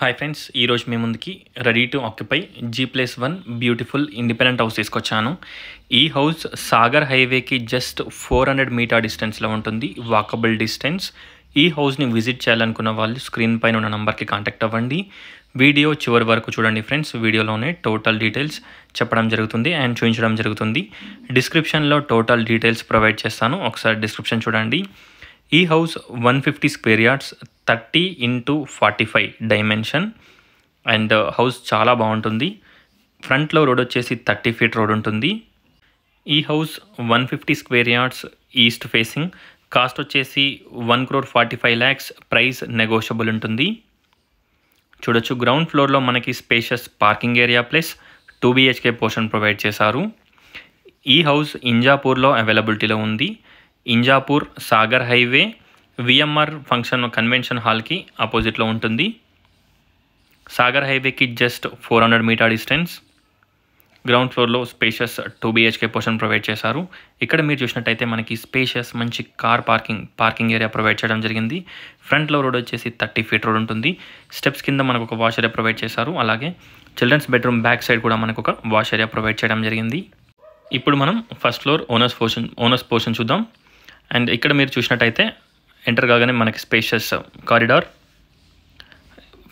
hi friends ఈరోజు మీ ముందుకి ready to occupy G plus one beautiful independent house తీసుకొచ్చాను ఈ హౌస్ సాగర్ హైవేకి జస్ట్ ఫోర్ హండ్రెడ్ మీటర్ డిస్టెన్స్లో ఉంటుంది వాకబుల్ డిస్టెన్స్ ఈ హౌస్ని విజిట్ చేయాలనుకున్న వాళ్ళు స్క్రీన్ పైన ఉన్న నంబర్కి కాంటాక్ట్ అవ్వండి వీడియో చివరి వరకు చూడండి ఫ్రెండ్స్ వీడియోలోనే టోటల్ డీటెయిల్స్ చెప్పడం జరుగుతుంది అండ్ చూపించడం జరుగుతుంది డిస్క్రిప్షన్లో టోటల్ డీటెయిల్స్ ప్రొవైడ్ చేస్తాను ఒకసారి డిస్క్రిప్షన్ చూడండి ఈ house one fifty square yards thirty into forty five dimension and uh, house చాలా బాగుంటుంది ఫ్రంట్లో రోడ్ వచ్చేసి థర్టీ ఫీట్ రోడ్ ఉంటుంది ఈ house one fifty square yards east facing cost వచ్చేసి one crore forty five lakhs price negotiable ఉంటుంది చూడొచ్చు గ్రౌండ్ ఫ్లోర్లో మనకి spacious parking area plus two BHK portion provide చేశారు ఈ హౌస్ ఇంజాపూర్లో అవైలబిలిటీలో ఉంది Injapur Sagar highway VMR function convention హాల్కి ఆపోజిట్లో ఉంటుంది సాగర్ హైవేకి just four hundred meter distance ground ఫ్లోర్లో spacious two BHK portion provide చేశారు ఇక్కడ మీరు చూసినట్టయితే మనకి స్పేషియస్ మంచి car parking parking area provide చేయడం జరిగింది ఫ్రంట్లో రోడ్ వచ్చేసి థర్టీ ఫీట్ రోడ్ ఉంటుంది స్టెప్స్ కింద మనకు ఒక వాష్ ఏరియా ప్రొవైడ్ చేశారు అలాగే చిల్డ్రన్స్ బెడ్రూమ్ బ్యాక్ సైడ్ కూడా మనకు ఒక వాష్ ఏరియా ప్రొవైడ్ చేయడం జరిగింది ఇప్పుడు మనం first floor owners portion owners portion చూద్దాం అండ్ ఇక్కడ మీరు చూసినట్టయితే ఎంటర్ కాగానే మనకి spacious corridor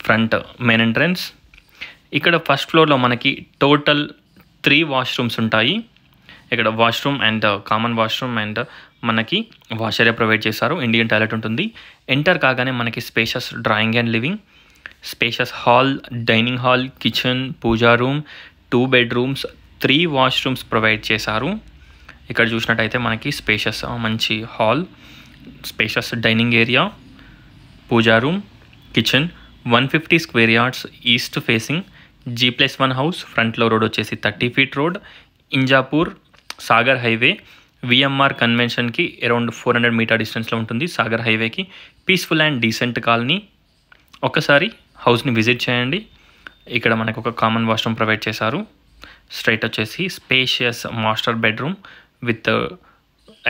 front main entrance ఇక్కడ ఫస్ట్ ఫ్లోర్లో మనకి టోటల్ త్రీ వాష్రూమ్స్ ఉంటాయి ఇక్కడ washroom and common washroom and మనకి వాష్ ఏరియా ప్రొవైడ్ చేశారు ఇండియన్ టాయిలెట్ ఉంటుంది ఎంటర్ కాగానే మనకి spacious drawing and living spacious hall dining hall kitchen pooja room two bedrooms three washrooms provide చేశారు ఇక్కడ చూసినట్టయితే మనకి స్పేషియస్ మంచి hall spacious dining area pooja room kitchen one fifty square yards east facing G plus one house ఫ్రంట్లో road వచ్చేసి thirty feet road Injapur Sagar highway VMR కన్వెన్షన్కి around four hundred meter డిస్టెన్స్లో ఉంటుంది సాగర్ హైవేకి పీస్ఫుల్ అండ్ డీసెంట్ కాలనీ ఒకసారి హౌస్ని visit చేయండి ఇక్కడ మనకు ఒక కామన్ వాష్రూమ్ ప్రొవైడ్ చేశారు స్ట్రైట్ వచ్చేసి spacious master bedroom with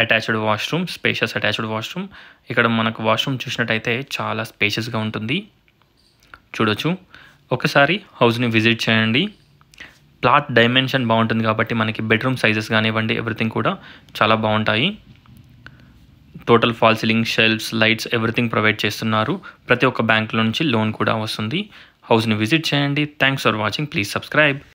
attached washroom spacious attached washroom ఇక్కడ మనకు వాష్రూమ్ చూసినట్టయితే చాలా స్పేషియస్గా ఉంటుంది చూడొచ్చు ఒకసారి హౌస్ని విజిట్ చేయండి ప్లాట్ డైమెన్షన్ బాగుంటుంది కాబట్టి మనకి బెడ్రూమ్ సైజెస్ కానివ్వండి ఎవ్రీథింగ్ కూడా చాలా బాగుంటాయి total fall ceiling shelfs lights everything provide చేస్తున్నారు ప్రతి ఒక్క బ్యాంకులో నుంచి లోన్ కూడా వస్తుంది హౌస్ని విజిట్ చేయండి thanks for watching please subscribe